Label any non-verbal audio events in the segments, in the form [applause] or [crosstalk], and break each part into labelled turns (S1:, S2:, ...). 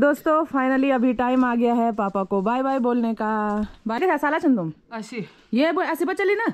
S1: दोस्तों फाइनली अभी टाइम आ गया है पापा को बाय बाय बोलने का बाय साला चंदुम ये ऐसी पर चली ना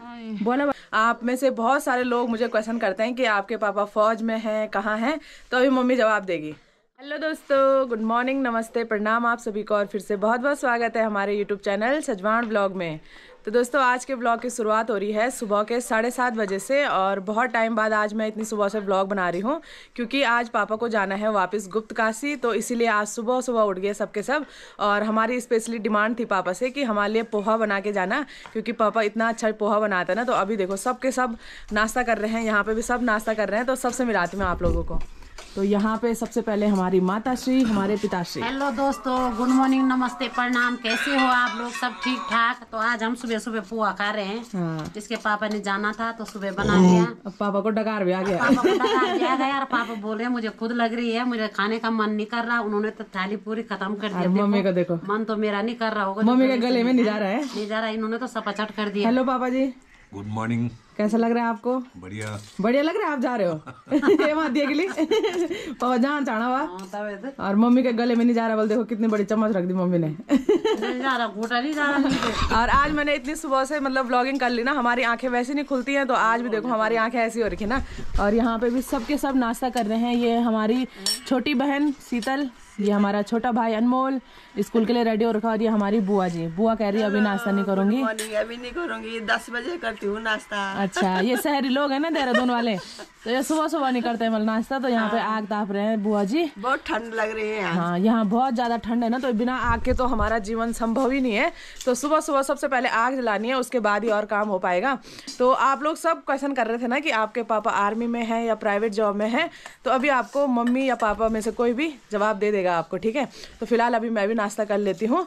S1: बोला आप में से बहुत सारे लोग मुझे क्वेश्चन करते हैं कि आपके पापा फौज में हैं कहाँ हैं तो अभी मम्मी जवाब देगी हेलो दोस्तों गुड मॉर्निंग नमस्ते प्रणाम आप सभी को और फिर से बहुत बहुत स्वागत है हमारे यूट्यूब चैनल सजवान ब्लॉग में तो दोस्तों आज के ब्लॉग की शुरुआत हो रही है सुबह के साढ़े सात बजे से और बहुत टाइम बाद आज मैं इतनी सुबह से ब्लॉग बना रही हूँ क्योंकि आज पापा को जाना है वापस गुप्त काशी तो इसीलिए आज सुबह सुबह उठ गए सबके सब और हमारी स्पेशली डिमांड थी पापा से कि हमारे लिए पोहा बना के जाना क्योंकि पापा इतना अच्छा पोहा बनाता है ना तो अभी देखो सब के सब नाश्ता कर रहे हैं यहाँ पर भी सब नाश्ता कर रहे हैं तो सबसे मिलाती हूँ आप लोगों को तो यहाँ पे सबसे पहले हमारी माता श्री हमारे पिताश्री हेलो
S2: दोस्तों गुड मॉर्निंग नमस्ते प्रणाम कैसे हो आप लोग सब ठीक ठाक तो आज हम सुबह सुबह पुआ खा रहे हैं हाँ। इसके पापा ने जाना था तो सुबह
S1: बना लिया पापा को डकार भी आ गया
S2: पापा को यार पापा बोले मुझे खुद लग रही है मुझे खाने का मन नहीं कर रहा उन्होंने तो थाली पूरी खत्म कर दिया मम्मी को देखो मन तो मेरा नहीं कर रहा होगा मम्मी के गले में नहीं जा रहा है नहीं जा रहा इन्होंने तो सपाचट कर दिया हेलो पापा
S1: जी गुड मॉर्निंग कैसा लग रहा है आपको बढ़िया बढ़िया लग रहा है आप जा रहे हो [laughs] ये मातिया के लिए पवा जहाँ चाणा हुआ हाँ, और मम्मी के गले में नहीं जा रहा बोल देखो कितनी बड़ी चम्मच रख दी मम्मी ने और आज मैंने इतनी सुबह से मतलब ब्लॉगिंग कर ली ना हमारी आंखें वैसी नहीं खुलती हैं तो आज भी देखो हमारी आंखें ऐसी हो रखी ना और यहाँ पे भी सबके सब नाश्ता कर रहे हैं ये हमारी छोटी बहन शीतल ये हमारा छोटा भाई अनमोल स्कूल के लिए रेडी हो रखा और ये हमारी बुआ जी बुआ कह रही है अभी नाश्ता नहीं करूंगी अभी नहीं करूंगी दस बजे करती हूँ नाश्ता अच्छा ये शहरी लोग है ना देहरादून वाले तो ये सुबह सुबह नहीं करते हैं मतलब नाश्ता तो यहाँ पे हाँ। आग ताप रहे हैं बुआ जी बहुत ठंड लग रही है हाँ यहाँ बहुत ज्यादा ठंड है ना तो बिना आग के तो हमारा जीवन संभव ही नहीं है तो सुबह सुबह सबसे पहले आग जलानी है उसके बाद ही और काम हो पाएगा तो आप लोग सब क्वेश्चन कर रहे थे ना कि आपके पापा आर्मी में है या प्राइवेट जॉब में है तो अभी आपको मम्मी या पापा में से कोई भी जवाब दे देगा आपको ठीक है तो फिलहाल अभी मैं भी नाश्ता कर लेती हूँ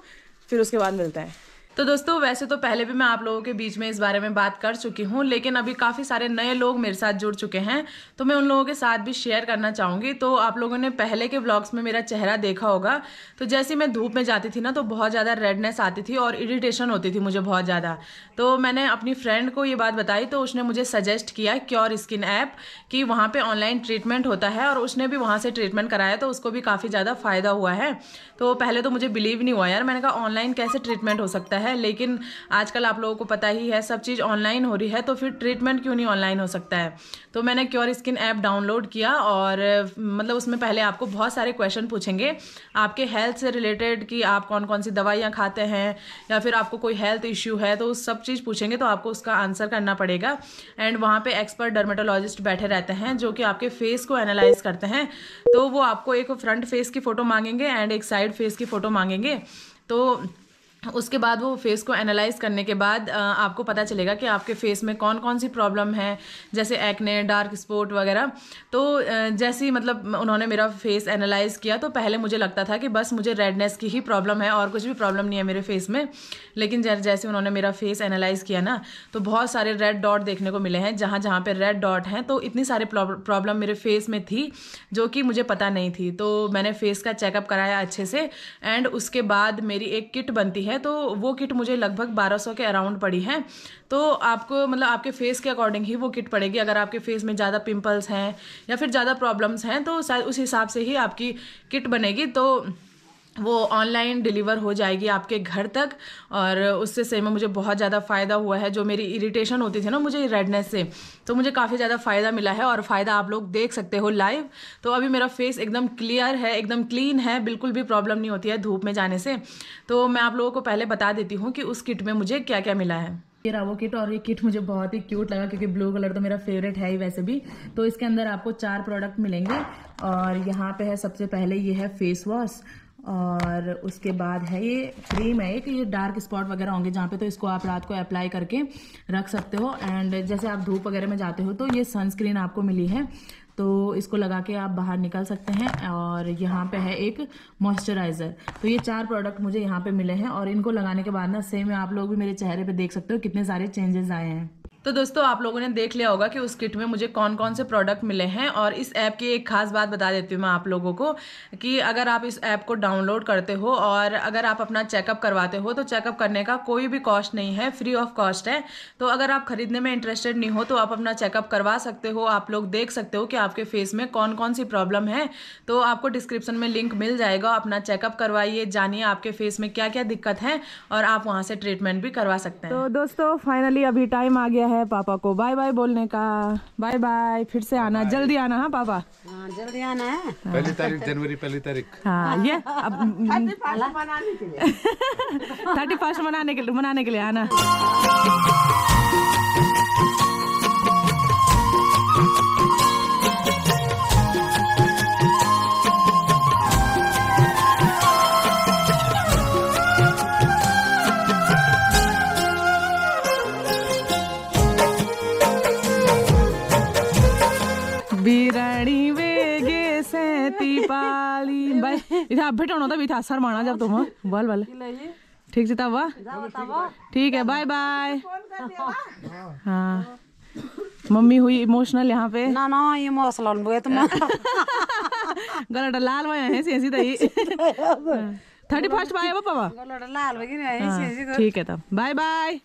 S1: फिर उसके बाद मिलते हैं तो दोस्तों वैसे तो पहले भी मैं आप लोगों के बीच में इस बारे में बात कर चुकी हूँ लेकिन अभी काफ़ी सारे नए लोग मेरे साथ जुड़ चुके हैं तो मैं उन लोगों के साथ भी शेयर करना चाहूँगी तो आप लोगों ने पहले के ब्लॉग्स में मेरा चेहरा देखा होगा तो जैसे मैं धूप में जाती थी ना तो बहुत ज़्यादा रेडनेस आती थी और इरीटेशन होती थी मुझे बहुत ज़्यादा तो मैंने अपनी फ्रेंड को ये बात बताई तो उसने मुझे सजेस्ट किया क्योर स्किन ऐप कि वहाँ पर ऑनलाइन ट्रीटमेंट होता है और उसने भी वहाँ से ट्रीटमेंट कराया तो उसको भी काफ़ी ज़्यादा फ़ायदा हुआ है तो पहले तो मुझे बिलीव नहीं हुआ यार मैंने कहा ऑनलाइन कैसे ट्रीटमेंट हो सकता है है लेकिन आजकल आप लोगों को पता ही है सब चीज़ ऑनलाइन हो रही है तो फिर ट्रीटमेंट क्यों नहीं ऑनलाइन हो सकता है तो मैंने क्योर स्किन ऐप डाउनलोड किया और मतलब उसमें पहले आपको बहुत सारे क्वेश्चन पूछेंगे आपके हेल्थ से रिलेटेड कि आप कौन कौन सी दवाइयाँ खाते हैं या फिर आपको कोई हेल्थ इश्यू है तो उस सब चीज़ पूछेंगे तो आपको उसका आंसर करना पड़ेगा एंड वहाँ पर एक्सपर्ट डर्मेटोलॉजिस्ट बैठे रहते हैं जो कि आपके फेस को एनालाइज करते हैं तो वो आपको एक फ्रंट फेस की फ़ोटो मांगेंगे एंड एक साइड फेस की फ़ोटो मांगेंगे तो उसके बाद वो फेस को एनालाइज करने के बाद आपको पता चलेगा कि आपके फेस में कौन कौन सी प्रॉब्लम है जैसे एक्ने डार्क स्पॉट वगैरह तो जैसे ही मतलब उन्होंने मेरा फेस एनालाइज किया तो पहले मुझे लगता था कि बस मुझे रेडनेस की ही प्रॉब्लम है और कुछ भी प्रॉब्लम नहीं है मेरे फेस में लेकिन जैसे उन्होंने मेरा फेस एनालाइज किया ना तो बहुत सारे रेड डॉट देखने को मिले हैं जहाँ जहाँ पर रेड डॉट हैं तो इतनी सारी प्रॉब्लम मेरे फेस में थी जो कि मुझे पता नहीं थी तो मैंने फेस का चेकअप कराया अच्छे से एंड उसके बाद मेरी एक किट बनती है है तो वो किट मुझे लगभग 1200 के अराउंड पड़ी है तो आपको मतलब आपके फेस के अकॉर्डिंग ही वो किट पड़ेगी अगर आपके फेस में ज़्यादा पिंपल्स हैं या फिर ज़्यादा प्रॉब्लम्स हैं तो शायद उस हिसाब से ही आपकी किट बनेगी तो वो ऑनलाइन डिलीवर हो जाएगी आपके घर तक और उससे सही में मुझे बहुत ज़्यादा फ़ायदा हुआ है जो मेरी इरिटेशन होती थी ना मुझे रेडनेस से तो मुझे काफ़ी ज़्यादा फ़ायदा मिला है और फ़ायदा आप लोग देख सकते हो लाइव तो अभी मेरा फेस एकदम क्लियर है एकदम क्लीन है बिल्कुल भी प्रॉब्लम नहीं होती है धूप में जाने से तो मैं आप लोगों को पहले बता देती हूँ कि उस किट में मुझे क्या क्या मिला है ये रावो वो किट और ये किट मुझे बहुत ही क्यूट लगा क्योंकि ब्लू कलर तो मेरा फेवरेट है ही वैसे भी तो इसके अंदर आपको चार प्रोडक्ट मिलेंगे और यहाँ पे है सबसे पहले ये है फेस वॉश और उसके बाद है ये क्रीम है एक ये डार्क स्पॉट वगैरह होंगे जहाँ पे तो इसको आप रात को अप्लाई करके रख सकते हो एंड जैसे आप धूप वगैरह में जाते हो तो ये सनस्क्रीन आपको मिली है तो इसको लगा के आप बाहर निकल सकते हैं और यहाँ पे है एक मॉइस्चराइज़र तो ये चार प्रोडक्ट मुझे यहाँ पे मिले हैं और इनको लगाने के बाद ना सेम आप लोग भी मेरे चेहरे पर देख सकते हो कितने सारे चेंजेस आए हैं तो दोस्तों आप लोगों ने देख लिया होगा कि उस किट में मुझे कौन कौन से प्रोडक्ट मिले हैं और इस ऐप की एक खास बात बता देती हूँ मैं आप लोगों को कि अगर आप इस ऐप को डाउनलोड करते हो और अगर आप अपना चेकअप करवाते हो तो चेकअप करने का कोई भी कॉस्ट नहीं है फ्री ऑफ कॉस्ट है तो अगर आप खरीदने में इंटरेस्टेड नहीं हो तो आप अपना चेकअप करवा सकते हो आप लोग देख सकते हो कि आपके फेस में कौन कौन सी प्रॉब्लम है तो आपको डिस्क्रिप्शन में लिंक मिल जाएगा अपना चेकअप करवाइए जानिए आपके फेस में क्या क्या दिक्कत है और आप वहाँ से ट्रीटमेंट भी करवा सकते हैं तो दोस्तों फाइनली अभी टाइम आ गया है है पापा को बाय बाय बोलने का बाय बाय फिर से आना जल्दी आना हाँ पापा हाँ, जल्दी आना है पहली तारीख जनवरी पहली तारीख हाँ ये अब थर्टी [laughs] फर्स्ट [laughs] मनाने के लिए मनाने के लिए आना [laughs] रहती भाई इधर भेटोनो तभी था सर माना जब तुम बोल बोल ठीक से तब ठीक है बाय बाय [laughs] हाँ मम्मी हुई इमोशनल यहाँ पे ना ना इमोशनल हुए तुम गलत लाल हुए हैं सी तई थर्टी फर्स्ट बाय पापा
S2: गलत लाल
S1: हुए ठीक है तब बाय बाय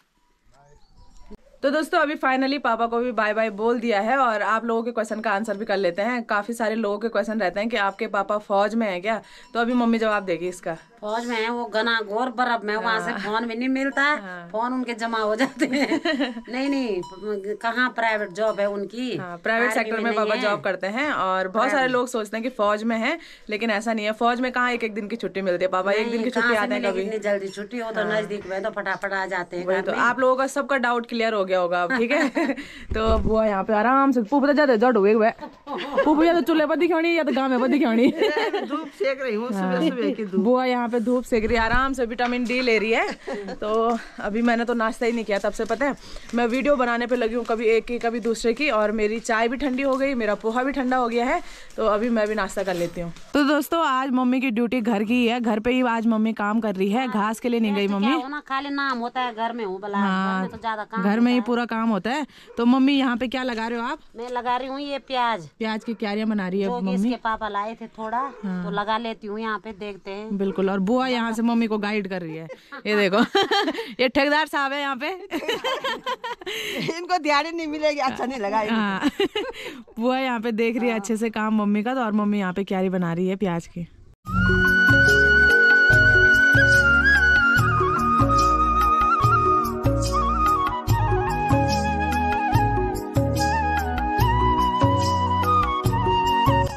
S1: तो दोस्तों अभी फाइनली पापा को भी बाय बाय बोल दिया है और आप लोगों के क्वेश्चन का आंसर भी कर लेते हैं काफ़ी सारे लोगों के क्वेश्चन रहते हैं कि आपके पापा फौज में है क्या तो अभी मम्मी जवाब देगी इसका
S2: फौज में है वो गना घोर बर्फ में वहाँ से हाँ। फोन भी नहीं मिलता है हाँ। फोन उनके जमा हो जाते हैं [laughs] नहीं नहीं कहाँ
S1: प्राइवेट जॉब है उनकी
S2: प्राइवेट हाँ, सेक्टर में पापा जॉब
S1: करते हैं और बहुत सारे लोग सोचते हैं कि फौज में है लेकिन ऐसा नहीं है फौज में कहाँ एक एक दिन की छुट्टी मिलती है पापा एक दिन की छुट्टी आते हैं कभी
S2: जल्दी छुट्टी हो तो नजदीक में तो फटाफट आ जाते हैं तो आप
S1: लोगों का सबका डाउट क्लियर हो गया गया होगा ठीक है [laughs] तो बुआ यहाँ पे आराम से पुप तो ज्यादा जड़ हुए हुए पुप या तो चूल्हे पर दिखानी या तो गाँव पर दिखानी [laughs] धूप सेक रही हूँ हाँ। बुआ यहाँ पे धूप सेक रही है आराम से विटामिन डी ले रही है तो अभी मैंने तो नाश्ता ही नहीं किया तब से पता है मैं वीडियो बनाने पर लगी हूँ कभी एक की कभी दूसरे की और मेरी चाय भी ठंडी हो गई मेरा पोहा भी ठंडा हो गया है तो अभी मैं भी नाश्ता कर लेती हूँ तो दोस्तों आज मम्मी की ड्यूटी घर की है घर पे ही आज मम्मी काम कर रही है हाँ, घास के लिए नहीं गई मम्मी
S2: खाली नाम होता है घर में हूँ हाँ, तो घर में ही
S1: पूरा काम होता है तो मम्मी यहाँ पे क्या लगा रहे हो आप
S2: मैं लगा रही हूँ ये प्याज प्याज की क्यारियाँ बना रही है तो मम्मी इसके पापा लाए थे थोड़ा हाँ। तो लगा लेती हूँ यहाँ पे देखते हैं
S1: बिल्कुल और बुआ यहाँ से मम्मी को गाइड कर रही है ये देखो [laughs] ये ठेकेदार साहब है यहाँ पे [laughs] इनको ध्यान नहीं मिलेगी अच्छा नहीं लगा हाँ [laughs] बुआ यहाँ पे देख रही है अच्छे से काम मम्मी का तो और मम्मी यहाँ पे क्यारी बना रही है प्याज की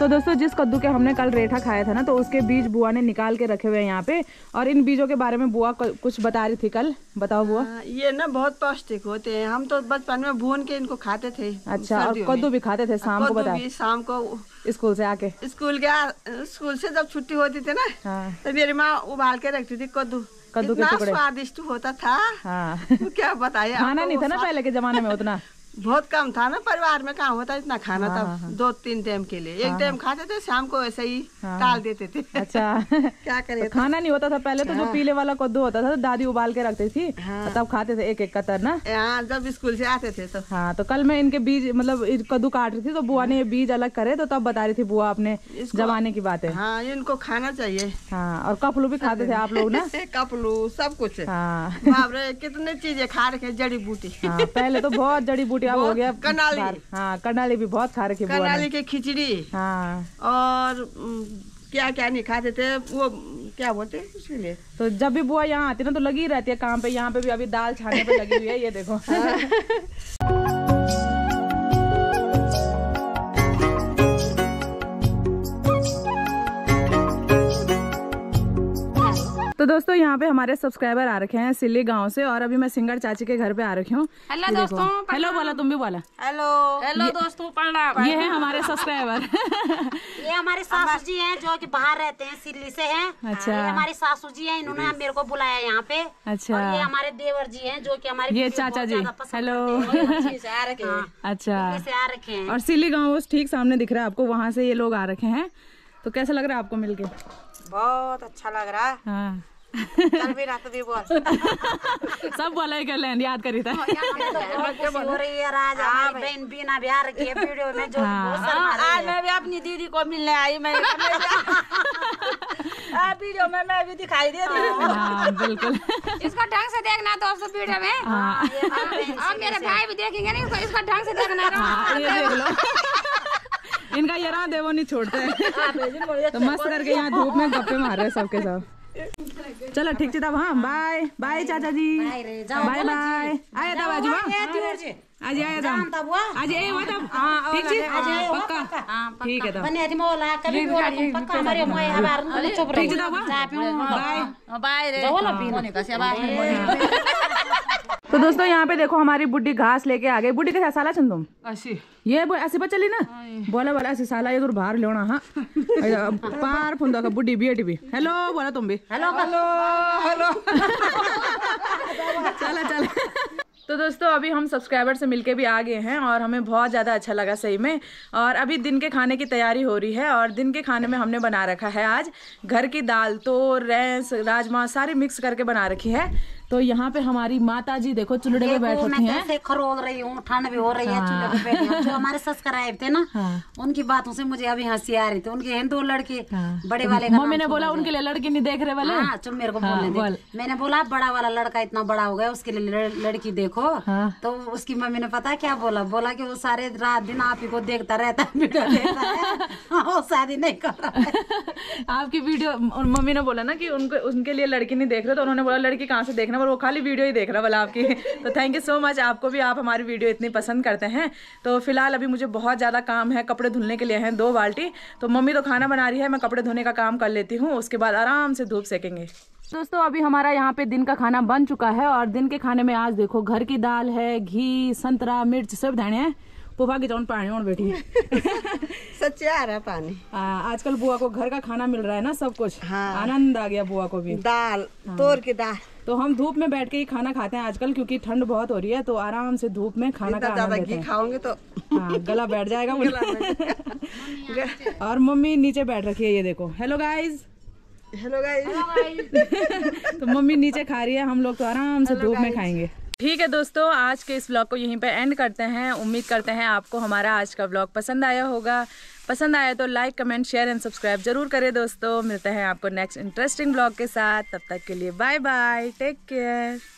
S1: तो दोस्तों जिस कद्दू के हमने कल रेठा खाया था ना तो उसके बीज बुआ ने निकाल के रखे हुए हैं यहाँ पे और इन बीजों के बारे में बुआ कुछ बता रही थी कल बताओ बुआ आ, हाँ, ये ना बहुत पौष्टिक होते हैं हम तो बचपन में भून के इनको खाते थे अच्छा और कद्दू भी खाते थे शाम को बता शाम को स्कूल से आके स्कूल के स्कूल से जब छुट्टी होती थी ना हाँ। तो मेरी माँ उबाल के रखती थी कद्दू कद्दू के स्वादिष्ट होता था हाँ। [laughs] क्या बताया खाना नहीं था ना पहले के जमाने में उतना [laughs] बहुत कम था ना परिवार में कहा होता इतना खाना था हाँ, हाँ, हाँ। दो तीन टाइम के लिए एक टाइम खाते थे शाम को ऐसे ही टाल देते थे अच्छा [laughs] क्या करे तो खाना नहीं होता था पहले तो जो पीले वाला कद्दू होता था तो दादी उबाल के रखती थी तब खाते थे एक एक कतर ना हाँ जब स्कूल से आते थे तो हाँ तो कल मैं इनके बीज मतलब कद्दू काट रही थी तो बुआ ने ये बीज अलग करे तो तब बता रही थी बुआ अपने जमाने की बात है हाँ इनको खाना चाहिए हाँ और कपलू भी खाते थे आप लोग ना [laughs] कपलू सब कुछ हाँ कितने चीजें खा रखे जड़ी बूटी पहले तो [laughs] बहुत जड़ी बूटी क्या हो गया कनाली हाँ कनाली भी बहुत खा रखी कनाली की खिचड़ी हाँ और क्या क्या नहीं खाते थे वो क्या बोलते हैं तो जब भी बुआ यहाँ आती है ना तो लगी रहती है काम पे यहाँ पे भी अभी दाल छाने पे लगी हुई है ये देखो [laughs] [laughs] दोस्तों यहाँ पे हमारे सब्सक्राइबर आ रखे हैं सिल्ली गांव से और अभी मैं सिंगर चाची के घर पे आ रखी हूँ हेलो दोस्तों हेलो बोला तुम भी बोला
S2: हेलो हेलो दोस्तों प्रणाम ये है हमारे
S1: सब्सक्राइबर
S2: ये हमारे सासू जी है जो की बाहर रहते हैं सिल्ली से है अच्छा हमारे सासू जी है इन्होंने मेरे को बुलाया यहाँ पे अच्छा ये हमारे देवर जी है जो की हमारे ये चाचा जी हेलो
S1: [laughs] अच्छा और सिल्ली गाँव ठीक सामने दिख रहा है आपको वहाँ से ये लोग आ रखे हैं तो कैसा लग रहा है आपको मिलके बहुत अच्छा लग रहा है हाँ सब बोला कर याद करी था हाँ, [laughs] हाँ,
S2: बिना वीडियो में जो हाँ। आज मैं भी अपनी दीदी को मिलने आई मैं [laughs] वीडियो में मैं भी दिखाई दे रही
S1: बिल्कुल इसको
S2: ढंग से देखना तो वीडियो में मेरे भाई भी देखेंगे नहीं इसको तो इसको ढंग
S1: से देखना ये देख लो [laughs] इनका ये देवो नहीं छोड़ते तो मस्त करके यहाँ धूप में गप्पे मार रहे हैं सबके सब चलो ठीक छ त हाँ बाई बाई चाचा जी बाय बाय आया तब आज आज त तब
S2: आज ए हुआ तब ठीक है पक्का ठीक है तब बने थी मोला कभी बोला पक्का हमारे मैं हमारे चुप रहो ठीक है तब बाई बाय रे जाओ ना भनेको छ बाई
S1: तो दोस्तों यहाँ पे देखो हमारी बुढ़ी घास लेके आ गई बुढ़ी के साला चंद तुम ये ऐसे पर चली ना हाँ, बोला बोला ऐसी साला ये तो बाहर लेना हाँ पार फोन तो का बुढ़ी एटी भी हेलो बोला तुम भी हेलो हेलो हेलो चला चला तो दोस्तों अभी हम सब्सक्राइबर से मिलके भी आ गए हैं और हमें बहुत ज़्यादा अच्छा लगा सही में और अभी दिन के खाने की तैयारी हो रही है और दिन के खाने में हमने बना रखा है आज घर की दाल तो रैस राजमा सारी मिक्स करके बना रखी है तो यहाँ पे हमारी माता जी देखो चूल्हे पे बैठ रही कैसे खरोल रही हूँ ठंड भी हो रही है चूल्हे जो हाँ।
S2: हमारे ससकर आए थे ना हाँ। उनकी बातों से मुझे अभी हंसी आ रही थी उनके हैं दो लड़के हाँ। बड़े तो वाले मम्मी ने बोला उनके लिए लड़की नहीं देख रहे वाले हाँ मेरे को बोलने मैंने बोला बड़ा वाला लड़का इतना बड़ा हो गया उसके लिए लड़की देखो तो उसकी मम्मी ने पता क्या बोला बोला की वो सारे रात दिन आप ही को देखता रहता है शादी नहीं कर
S1: [laughs] आपकी वीडियो मम्मी ने बोला ना कि उनको उनके लिए लड़की नहीं देख रहे तो उन्होंने बोला लड़की कहाँ से देखना देखना पर वो खाली वीडियो ही देख रहा वाला आपकी तो थैंक यू सो मच आपको भी आप हमारी वीडियो इतनी पसंद करते हैं तो फिलहाल अभी मुझे बहुत ज़्यादा काम है कपड़े धुलने के लिए हैं दो बाल्टी तो मम्मी तो खाना बना रही है मैं कपड़े धोने का काम कर लेती हूँ उसके बाद आराम से धूप सेकेंगे दोस्तों अभी हमारा यहाँ पे दिन का खाना बन चुका है और दिन के खाने में आज देखो घर की दाल है घी संतरा मिर्च सब धने हैं पुफा की जाऊन पानी उन बेटी सच्चा आ रहा पानी आजकल बुआ को घर का खाना मिल रहा है ना सब कुछ हाँ आनंद आ गया बुआ को भी दाल हाँ। तोर की दाल तो हम धूप में बैठ के ही खाना खाते हैं आजकल क्योंकि ठंड बहुत हो रही है तो आराम से धूप में खाना का आनंद घी खाओगे तो हाँ, गला बैठ जाएगा मुझे [laughs] [laughs] और मम्मी नीचे बैठ रखी है ये देखो हेलो गाइज हेलो गाइज तो मम्मी नीचे खा रही है हम लोग तो आराम से धूप में खाएंगे ठीक है दोस्तों आज के इस ब्लॉग को यहीं पर एंड करते हैं उम्मीद करते हैं आपको हमारा आज का ब्लॉग पसंद आया होगा पसंद आया तो like comment share and subscribe जरूर करें दोस्तों मिलते हैं आपको नेक्स्ट इंटरेस्टिंग ब्लॉग के साथ तब तक के लिए बाय बाय टेक केयर